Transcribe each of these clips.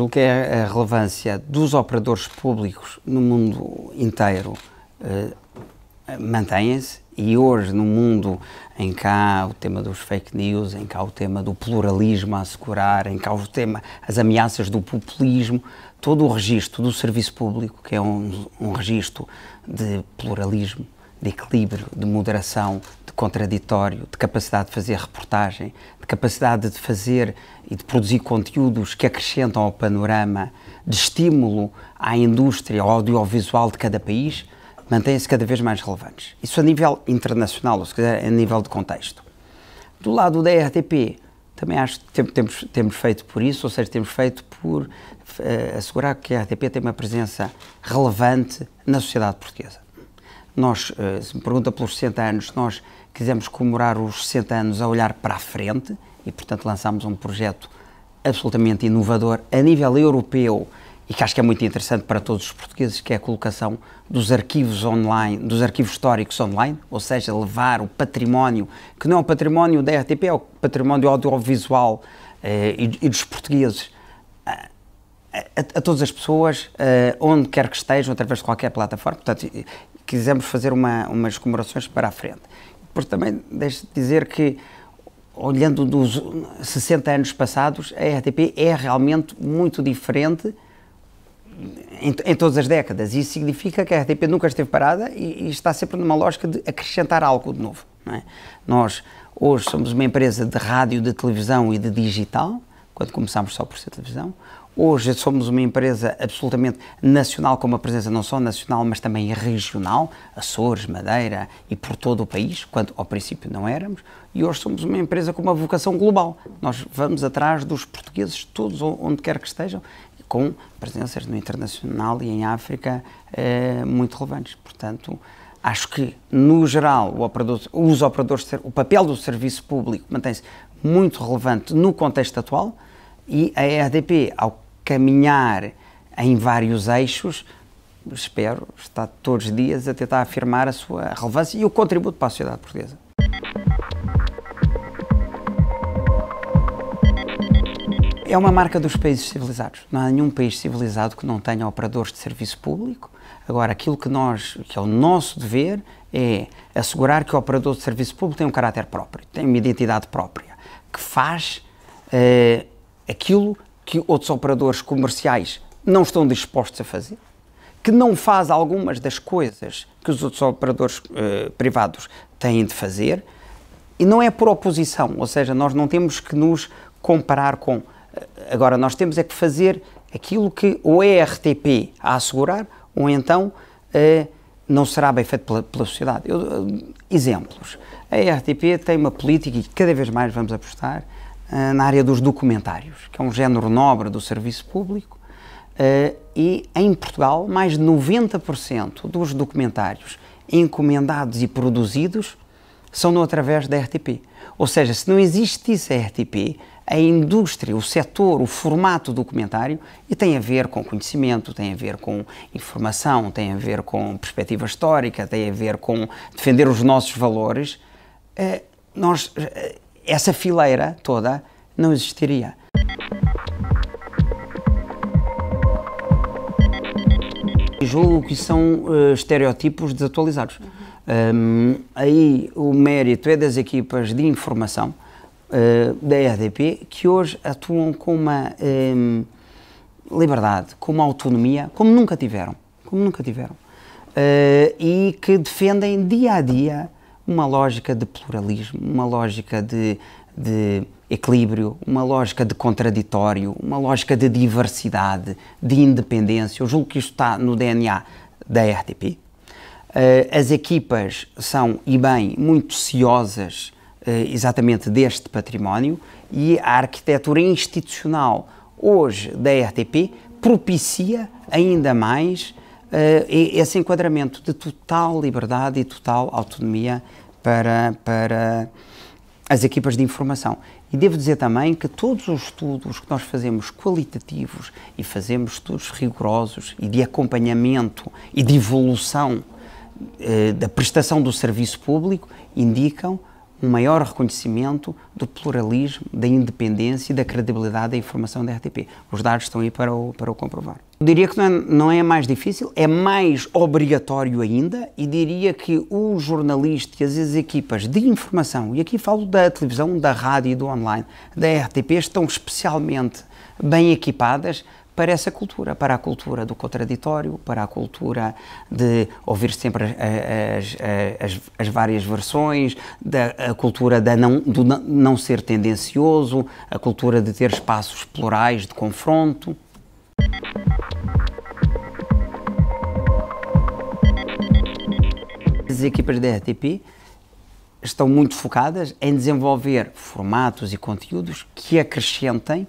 julgo que é a relevância dos operadores públicos no mundo inteiro eh, mantém-se e hoje no mundo em que há o tema dos fake news, em que há o tema do pluralismo a assegurar, em que há o tema, as ameaças do populismo, todo o registro do serviço público, que é um, um registro de pluralismo, de equilíbrio, de moderação, de contraditório, de capacidade de fazer reportagem, de capacidade de fazer e de produzir conteúdos que acrescentam ao panorama, de estímulo à indústria audiovisual de cada país, mantêm-se cada vez mais relevantes. Isso a nível internacional, ou se quiser, a nível de contexto. Do lado da RTP, também acho que temos, temos feito por isso, ou seja, temos feito por uh, assegurar que a RTP tem uma presença relevante na sociedade portuguesa. Nós, eh, se me pergunta pelos 60 anos, nós quisemos comemorar os 60 anos a olhar para a frente e, portanto, lançámos um projeto absolutamente inovador a nível europeu e que acho que é muito interessante para todos os portugueses, que é a colocação dos arquivos online, dos arquivos históricos online, ou seja, levar o património, que não é o património da RTP, é o património audiovisual eh, e, e, dos portugueses, a, a, a todas as pessoas, eh, onde quer que estejam, através de qualquer plataforma. Portanto, quisemos fazer uma, umas comemorações para a frente. Depois também deixo de dizer que, olhando dos 60 anos passados, a RTP é realmente muito diferente em, em, todas as décadas. Isso significa que a RTP nunca esteve parada e, e está sempre numa lógica de acrescentar algo de novo. É? Nós, hoje, somos uma empresa de rádio, de televisão e de digital, quando começámos só por ser televisão. Hoje somos uma empresa absolutamente nacional, com uma presença não só nacional, mas também regional, Açores, Madeira e por todo o país, quando ao princípio não éramos, e hoje somos uma empresa com uma vocação global. Nós vamos atrás dos portugueses, todos onde quer que estejam, com presenças no internacional e em África eh, muito relevantes. Portanto, acho que, no geral, operador, os operadores, o papel do serviço público mantém-se muito relevante no contexto atual e a RDP, ao caminhar em vários eixos, espero estar todos os dias a tentar afirmar a sua relevância e o contributo para a sociedade portuguesa. É uma marca dos países civilizados. Não há nenhum país civilizado que não tenha operadores de serviço público. Agora, aquilo que nós, que é o nosso dever, é assegurar que o operador de serviço público tem um caráter próprio, tem uma identidade própria, que faz eh, aquilo que outros operadores comerciais não estão dispostos a fazer, que não faz algumas das coisas que os outros operadores eh, privados têm de fazer, e não é por oposição, ou seja, nós não temos que nos comparar com. Eh, agora, nós temos é que fazer aquilo que o ERTP a a assegurar, ou então eh, não será bem feito pela, pela sociedade. Eu, exemplos. A ERTP tem uma política, e cada vez mais vamos apostar, eh, na área dos documentários, que é um género nobre do serviço público. Eh, e em Portugal, mais de 90% dos documentários encomendados e produzidos são no através da RTP. Ou seja, se não existisse a RTP, a indústria, o setor, o formato documentário, e tem a ver com conhecimento, tem a ver com informação, tem a ver com perspectiva histórica, tem a ver com defender os nossos valores, eh, nós essa fileira toda não existiria. Julgo que são uh, estereótipos desatualizados. Uhum. Um, ehm, aí o mérito é das equipas de informação uh, da RDP que hoje atuam com uma um, ehm, liberdade, com uma autonomia como nunca tiveram, como nunca tiveram uh, e que defendem dia a dia uma lógica de pluralismo, uma lógica de, de equilíbrio, uma lógica de contraditório, uma lógica de diversidade, de independência. Eu julgo que isto está no DNA da RTP. Eh, as equipas são, e bem, muito ciosas eh, exatamente deste património e a arquitetura institucional hoje da RTP propicia ainda mais eh, esse enquadramento de total liberdade e total autonomia para, para as equipas de informação. E devo dizer também que todos os estudos que nós fazemos qualitativos e fazemos estudos rigorosos e de acompanhamento e de evolução eh, da prestação do serviço público indicam um maior reconhecimento do pluralismo, da independência e da credibilidade da informação da RTP. Os dados estão aí para o, para o comprovar diria que é, não é mais difícil, é mais obrigatório ainda, e diria que os jornalistas e as equipas de informação, e aqui falo da televisão, da rádio e do online, da RTP, estão especialmente bem equipadas para essa cultura, para a cultura do contraditório, para a cultura de ouvir sempre as, as, as, as várias versões, da cultura da não, do não ser tendencioso, a cultura de ter espaços plurais de confronto. grandes equipas da RTP estão muito focadas em desenvolver formatos e conteúdos que acrescentem,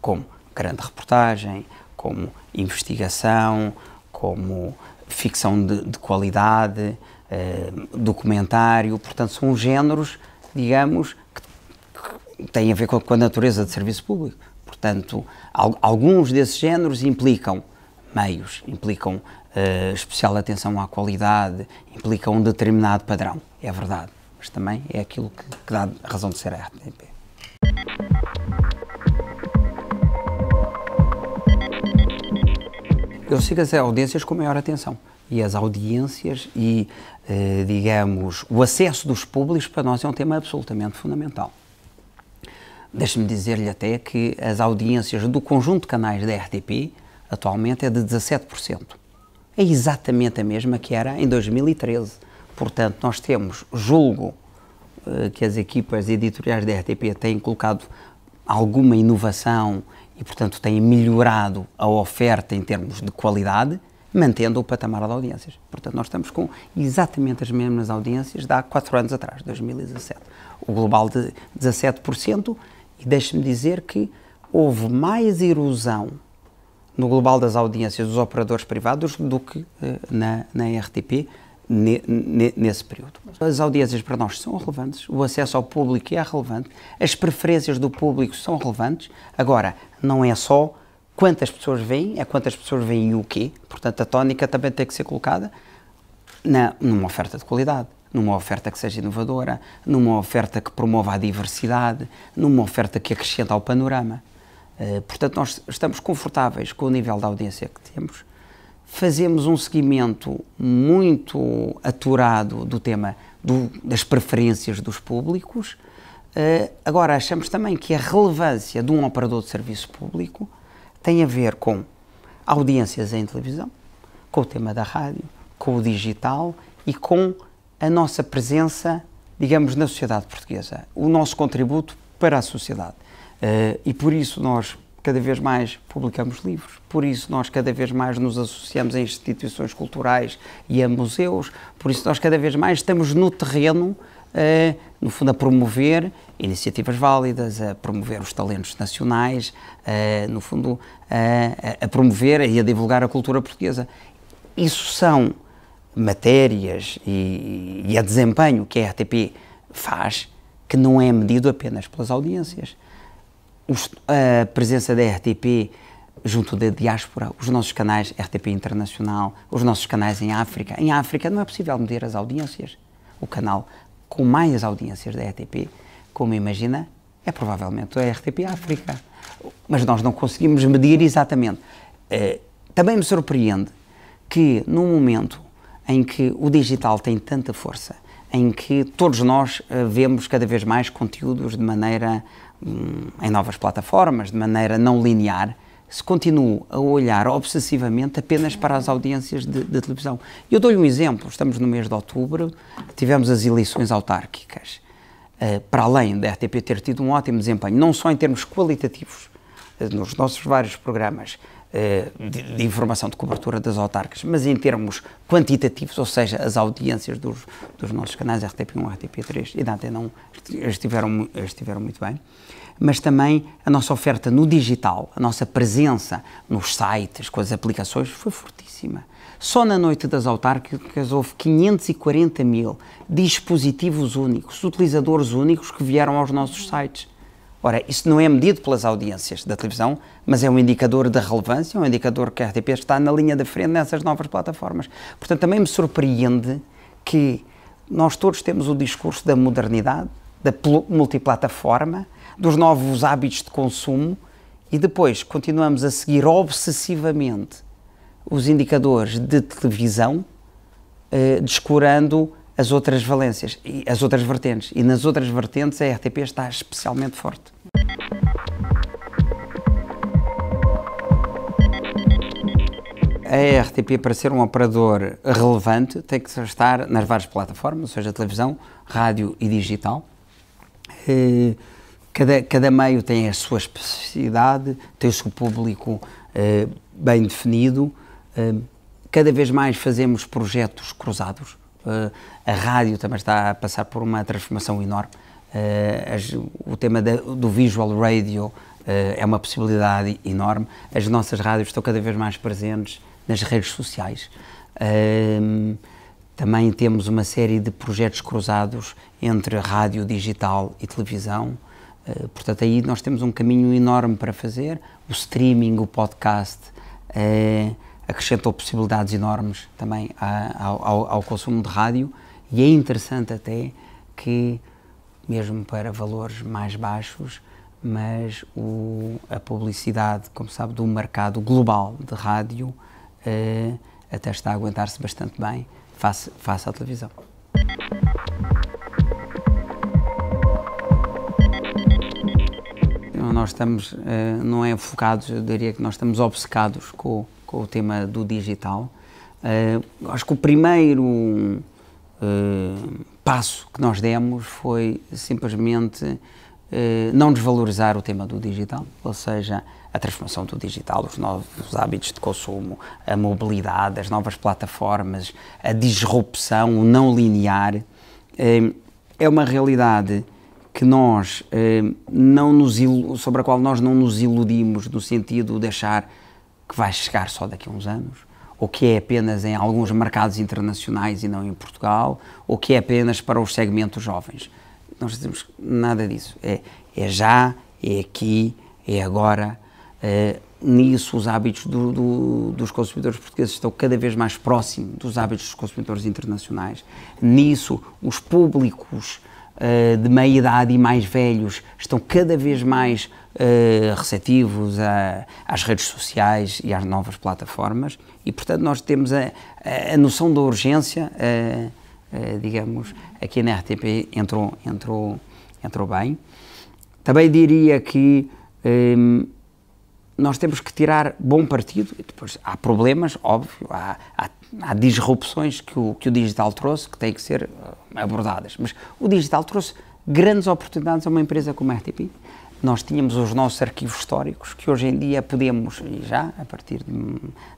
como grande reportagem, como investigação, como ficção de, de qualidade, eh, documentário. Portanto, são géneros, digamos, que têm a ver com a, natureza de serviço público. Portanto, al alguns desses géneros implicam meios, implicam uh, especial atenção à qualidade, implica um determinado padrão, é verdade, mas também é aquilo que, que dá razão de ser a RTP. Eu sigo as audiências com maior atenção e as audiências e, eh, digamos, o acesso dos públicos para nós é um tema absolutamente fundamental. Deixe-me dizer-lhe até que as audiências do conjunto de canais da RTP atualmente é de 17% é exatamente a mesma que era em 2013. Portanto, nós temos, julgo, eh, que as equipas editoriais da RTP têm colocado alguma inovação e, portanto, têm melhorado a oferta em termos de qualidade, mantendo o patamar de audiências. Portanto, nós estamos com exatamente as mesmas audiências de há 4 anos atrás, 2017. O global de 17%, e deixe-me dizer que houve mais erosão no global das audiências dos operadores privados do que eh, na, na RTP ne, ne, nesse período. As audiências para nós são relevantes, o acesso ao público é relevante, as preferências do público são relevantes. Agora, não é só quantas pessoas veem, é quantas pessoas veem o quê. Portanto, a tónica também tem que ser colocada na, numa oferta de qualidade, numa oferta que seja inovadora, numa oferta que promova a diversidade, numa oferta que acrescenta ao panorama. Eh, portanto, nós estamos confortáveis com o nível da audiência que temos, fazemos um seguimento muito aturado do tema do, das preferências dos públicos. Eh, agora, achamos também que a relevância de um operador de serviço público tem a ver com audiências em televisão, com o tema da rádio, com o digital e com a nossa presença, digamos, na sociedade portuguesa, o nosso contributo para a sociedade. Uh, e por isso nós cada vez mais publicamos livros, por isso nós cada vez mais nos associamos a instituições culturais e a museus, por isso nós cada vez mais estamos no terreno, uh, no fundo, a promover iniciativas válidas, a promover os talentos nacionais, uh, no fundo, a promover e a divulgar a cultura portuguesa. Isso são matérias e, e a desempenho que a RTP faz que não é medido apenas pelas audiências a presença da RTP junto da diáspora, os nossos canais RTP Internacional, os nossos canais em África. Em África não é possível medir as audiências. O canal com mais audiências da RTP, como imagina, é provavelmente a RTP África. Mas nós não conseguimos medir exatamente. Eh, também me surpreende que, num momento em que o digital tem tanta força, em que todos nós eh, vemos cada vez mais conteúdos de maneira em novas plataformas, de maneira não linear, se continuo a olhar obsessivamente apenas para as audiências de, de televisão. Eu dou-lhe um exemplo. Estamos no mês de outubro, tivemos as eleições autárquicas. Uh, para além da RTP ter tido um ótimo desempenho, não só em termos qualitativos, uh, nos nossos vários programas uh, de, de, informação de cobertura das autarcas, mas em termos quantitativos, ou seja, as audiências dos, dos nossos canais RTP1, RTP3 e da não 1 estiveram, estiveram muito bem mas também a nossa oferta no digital, a nossa presença nos sites, com as aplicações, foi fortíssima. Só na noite das autárquicas houve 540 mil dispositivos únicos, utilizadores únicos que vieram aos nossos sites. Ora, isso não é medido pelas audiências da televisão, mas é um indicador da relevância, é um indicador que a RTP está na linha da frente nessas novas plataformas. Portanto, também me surpreende que nós todos temos o discurso da modernidade, da multiplataforma, dos novos hábitos de consumo e depois continuamos a seguir obsessivamente os indicadores de televisão, eh, descurando as outras valências e as outras vertentes. E nas outras vertentes a RTP está especialmente forte. A RTP, para ser um operador relevante, tem que estar nas várias plataformas, ou seja, televisão, rádio e digital. Eh, cada, cada meio tem a sua especificidade, tem o seu público eh, bem definido. Eh, cada vez mais fazemos projetos cruzados. A rádio também está a passar por uma transformação enorme. O tema do visual radio é uma possibilidade enorme. As nossas rádios estão cada vez mais presentes nas redes sociais. Também temos uma série de projetos cruzados entre rádio, digital e televisão. Eh, portanto, aí nós temos um caminho enorme para fazer. O streaming, o podcast, eh, acrescentou possibilidades enormes também ao, consumo de rádio e é interessante até que, mesmo para valores mais baixos, mas o, a publicidade, como sabe, do mercado global de rádio eh, até está a aguentar-se bastante bem, face, face à televisão. Então, nós estamos, eh, não é focados, eu diria que nós estamos obcecados com, com o tema do digital. Eh, acho que o primeiro eh, passo que nós demos foi simplesmente não desvalorizar o tema do digital, ou seja, a transformação do digital, os novos hábitos de consumo, a mobilidade, as novas plataformas, a disrupção, o não linear, eh, é uma realidade que nós eh, não nos sobre a qual nós não nos iludimos no sentido de achar que vai chegar só daqui a uns anos, ou que é apenas em alguns mercados internacionais e não em Portugal, ou que é apenas para os segmentos jovens. Nós dizemos nada disso. É, é já, é aqui, é agora eh, nisso, os hábitos do, do, dos consumidores portugueses estão cada vez mais próximos dos hábitos dos consumidores internacionais. Nisso, os públicos uh, de meia idade e mais velhos estão cada vez mais uh, receptivos a, às redes sociais e às novas plataformas. E, portanto, nós temos a, a, noção da urgência, digamos, aqui na RTP entrou, entrou, entrou bem. Também diria que. Um, nós temos que tirar bom partido. E depois há problemas, óbvio, há, há, há disrupções que o, que o digital trouxe que têm que ser eh, abordadas. Mas o digital trouxe grandes oportunidades a uma empresa como a RTP. Nós tínhamos os nossos arquivos históricos, que hoje em dia podemos, e já a partir de,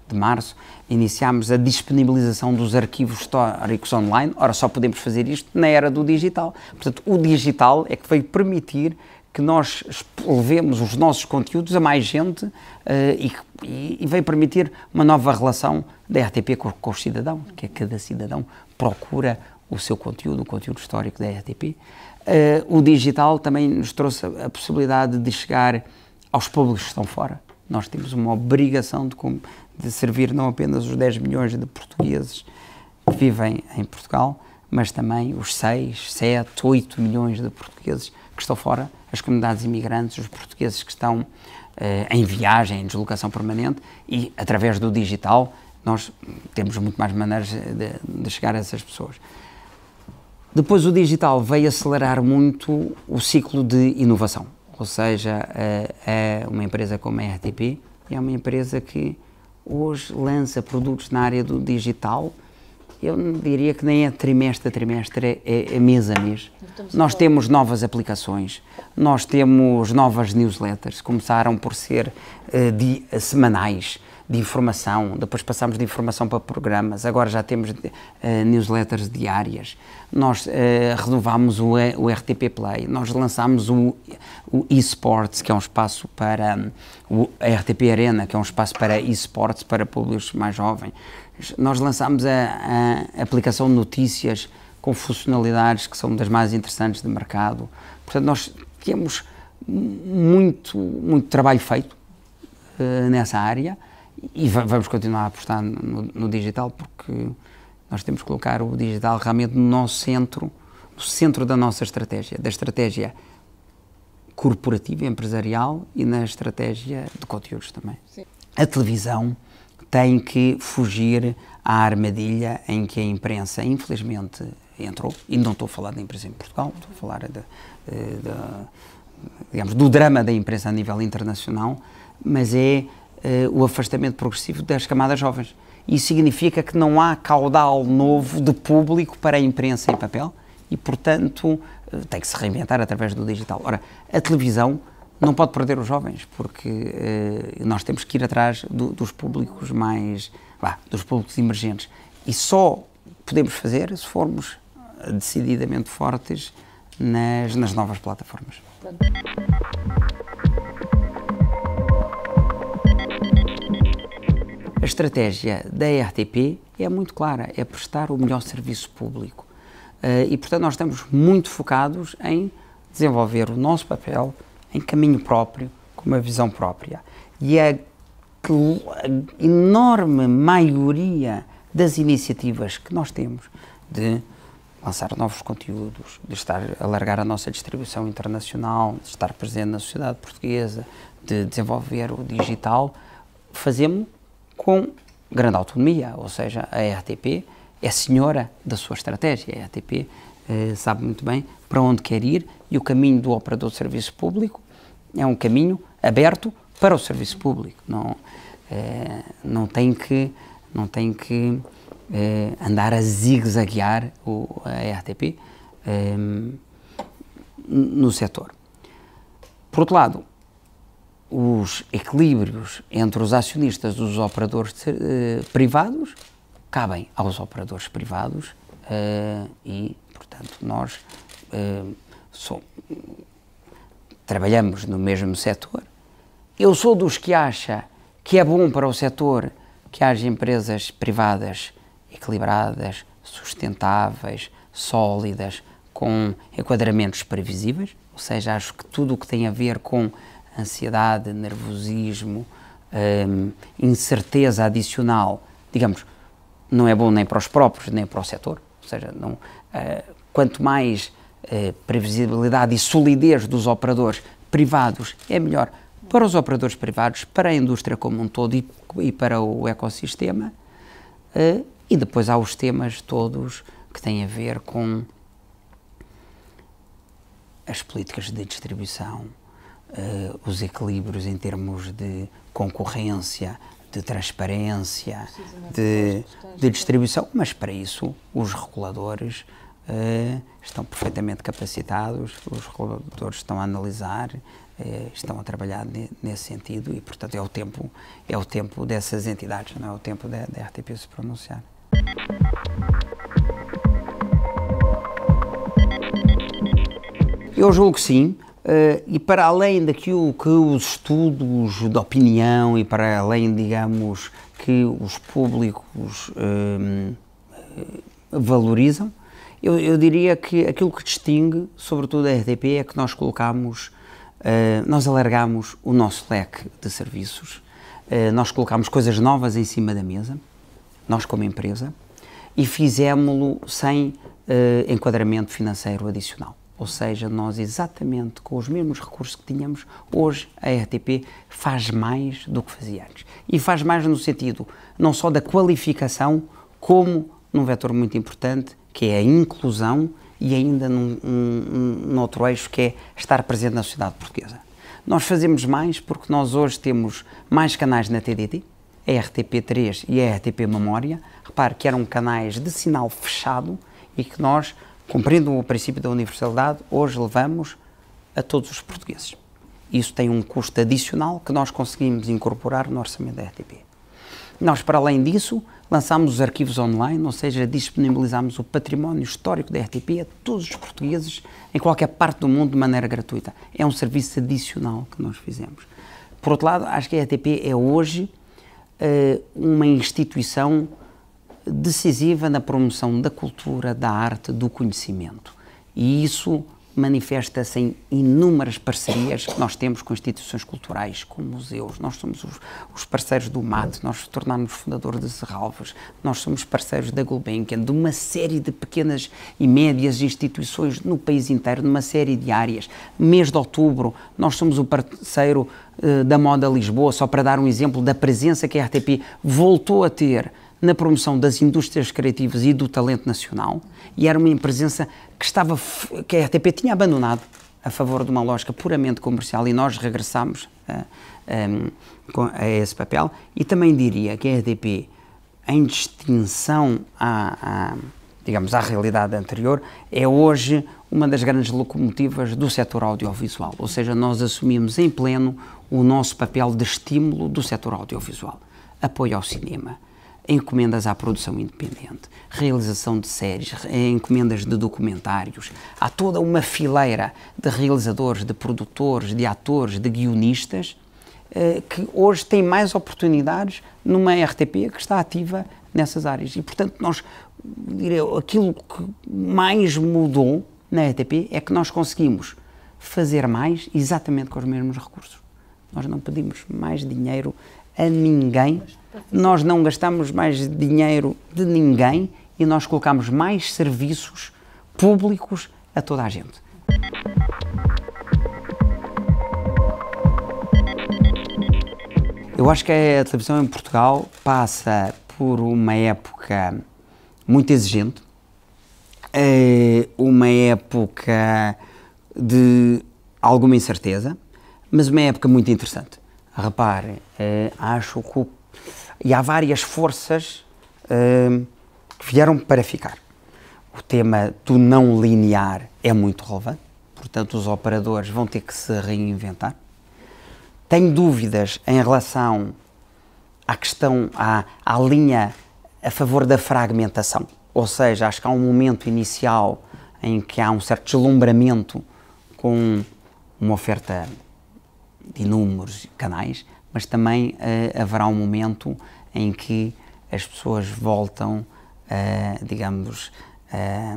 de março, iniciámos a disponibilização dos arquivos históricos online. Ora, só podemos fazer isto na era do digital. Portanto, o digital é que veio permitir que nós levemos os nossos conteúdos a mais gente uh, e, e, e veio permitir uma nova relação da RTP com, com cidadão, cidadãos, que é cada cidadão procura o seu conteúdo, o conteúdo histórico da RTP. Uh, eh, o digital também nos trouxe a, a possibilidade de chegar aos públicos que estão fora. Nós temos uma obrigação de, de servir não apenas os 10 milhões de portugueses que vivem em Portugal, mas também os 6, 7, 8 milhões de portugueses que estão fora, as comunidades imigrantes, os portugueses que estão eh, em viagem, em deslocação permanente e através do digital nós temos muito mais maneiras de, de chegar a essas pessoas. Depois o digital veio acelerar muito o ciclo de inovação, ou seja, eh, é uma empresa como a RTP, é uma empresa que hoje lança produtos na área do digital eu diria que nem é trimestre a trimestre, é, é mês a mês. Nós temos novas aplicações, nós temos novas newsletters, começaram por ser uh, de, uh, semanais, de informação, depois passamos de informação para programas, agora já temos uh, newsletters diárias, nós uh, renovámos o, o, RTP Play, nós lançámos o, o eSports, que é um espaço para um, o, a RTP Arena, que é um espaço para eSports para públicos mais jovens. Nós lançámos a, a aplicação de notícias com funcionalidades que são das mais interessantes de mercado. Portanto, nós temos muito, muito trabalho feito uh, nessa área e vamos continuar a apostar no, no, digital porque nós temos que colocar o digital realmente no nosso centro, no centro da nossa estratégia, da estratégia corporativa, empresarial e na estratégia de conteúdos também. Sim. A televisão tem que fugir à armadilha em que a imprensa, infelizmente, entrou. E não estou a falar da imprensa em Portugal, estou a falar de, de, de, digamos, do drama da imprensa a nível internacional, mas é uh, o afastamento progressivo das camadas jovens. Isso significa que não há caudal novo de público para a imprensa em papel e, portanto, eh, tem que se reinventar através do digital. Ora, a televisão não pode perder os jovens, porque eh, nós temos que ir atrás do, dos públicos mais, dos públicos emergentes. E só podemos fazer se formos decididamente fortes nas, nas novas plataformas. A estratégia da RTP é muito clara, é prestar o melhor serviço público. Uh, e, portanto, nós estamos muito focados em desenvolver o nosso papel em caminho próprio, com uma visão própria. E a enorme maioria das iniciativas que nós temos de lançar novos conteúdos, de estar alargar a nossa distribuição internacional, de estar presente na sociedade portuguesa, de desenvolver o digital, fazemos com grande autonomia, ou seja, a RTP é senhora da sua estratégia. É a ATP eh, sabe muito bem para onde quer ir e o caminho do operador de serviço público é um caminho aberto para o serviço público. Não, eh, não tem que, não tem que eh, andar a zigue-zaguear a RTP eh, no setor. Por outro lado, os equilíbrios entre os acionistas dos operadores de, eh, privados cabem aos operadores privados uh, e, portanto, nós uh, sou, trabalhamos no mesmo setor. Eu sou dos que acha que é bom para o setor que haja empresas privadas equilibradas, sustentáveis, sólidas, com enquadramentos previsíveis, ou seja, acho que tudo o que tem a ver com ansiedade, nervosismo, hum, incerteza adicional, digamos, não é bom nem para os próprios, nem para o setor. Ou seja, não, uh, quanto mais uh, previsibilidade e solidez dos operadores privados, é melhor para os operadores privados, para a indústria como um todo e, e para o ecossistema. Uh, e depois há os temas todos que têm a ver com as políticas de distribuição, os equilíbrios em termos de concorrência, de transparência, de, de, distribuição, mas para isso os reguladores uh, estão perfeitamente capacitados, os reguladores estão a analisar, uh, estão a trabalhar nesse sentido e, portanto, é o tempo, é o tempo dessas entidades, não é o tempo da, da RTP se pronunciar. Eu julgo que sim, Uh, e para além daquilo que os estudos de opinião e para além, digamos, que os públicos uh, valorizam, eu, eu, diria que aquilo que distingue, sobretudo a RTP, é que nós colocamos, uh, nós alargamos o nosso leque de serviços, nós colocamos coisas novas em cima da mesa, nós como empresa, e fizemos-lo sem enquadramento financeiro adicional. Ou seja, nós exatamente com os mesmos recursos que tínhamos, hoje a RTP faz mais do que fazia antes. E faz mais no sentido não só da qualificação, como num vetor muito importante, que é a inclusão e ainda num, num, num outro eixo que é estar presente na sociedade portuguesa. Nós fazemos mais porque nós hoje temos mais canais na TDT, a RTP3 e a RTP Memória. Repare que eram canais de sinal fechado e que nós cumprindo o princípio da universalidade, hoje levamos a todos os portugueses. Isso tem um custo adicional que nós conseguimos incorporar no orçamento da RTP. Nós, para além disso, lançámos os arquivos online, ou seja, disponibilizámos o património histórico da RTP a todos os portugueses em qualquer parte do mundo de maneira gratuita. É um serviço adicional que nós fizemos. Por outro lado, acho que a RTP é hoje uh, uma instituição decisiva na promoção da cultura, da arte, do conhecimento. E isso manifesta-se em inúmeras parcerias que nós temos com instituições culturais, com museus, nós somos os, os parceiros do MAT, nós tornámos fundador de Serralves, nós somos parceiros da Gulbenkian, de uma série de pequenas e médias instituições no país inteiro, numa série de áreas. Mês de outubro, nós somos o parceiro eh, da Moda Lisboa, só para dar um exemplo da presença que a RTP voltou a ter na promoção das indústrias criativas e do talento nacional e era uma empresa que estava que a RTP tinha abandonado a favor de uma lógica puramente comercial e nós regressámos a, eh, a, ehm, a, esse papel e também diria que a RTP em distinção à, à digamos à realidade anterior é hoje uma das grandes locomotivas do setor audiovisual ou seja nós assumimos em pleno o nosso papel de estímulo do setor audiovisual apoio ao cinema encomendas à produção independente, realização de séries, encomendas de documentários. Há toda uma fileira de realizadores, de produtores, de atores, de guionistas eh, que hoje têm mais oportunidades numa RTP que está ativa nessas áreas. E, portanto, nós, diria, aquilo que mais mudou na RTP é que nós conseguimos fazer mais exatamente com os mesmos recursos. Nós não pedimos mais dinheiro a ninguém nós não gastamos mais dinheiro de ninguém e nós colocamos mais serviços públicos a toda a gente. Eu acho que a televisão em Portugal passa por uma época muito exigente, eh, uma época de alguma incerteza, mas uma época muito interessante. Reparem, eh, acho que o e há várias forças uh, que vieram para ficar. O tema do não linear é muito relevante, portanto, os operadores vão ter que se reinventar. Tenho dúvidas em relação à questão, à, à linha a favor da fragmentação. Ou seja, acho que há um momento inicial em que há um certo deslumbramento com uma oferta de inúmeros canais mas também eh, haverá um momento em que as pessoas voltam, eh, digamos, eh,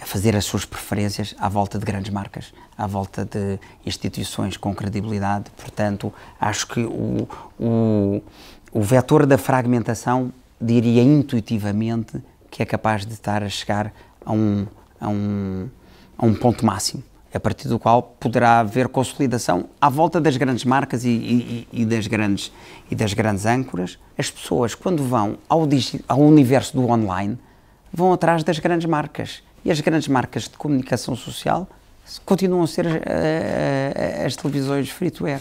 a fazer as suas preferências à volta de grandes marcas, à volta de instituições com credibilidade. Portanto, acho que o, o, o vetor da fragmentação diria intuitivamente que é capaz de estar a chegar a um, a um, a um ponto máximo a partir do qual poderá haver consolidação à volta das grandes marcas e, e, e das, grandes, e das grandes âncoras. As pessoas, quando vão ao, ao universo do online, vão atrás das grandes marcas. E as grandes marcas de comunicação social continuam a ser uh, as televisões free-to-air.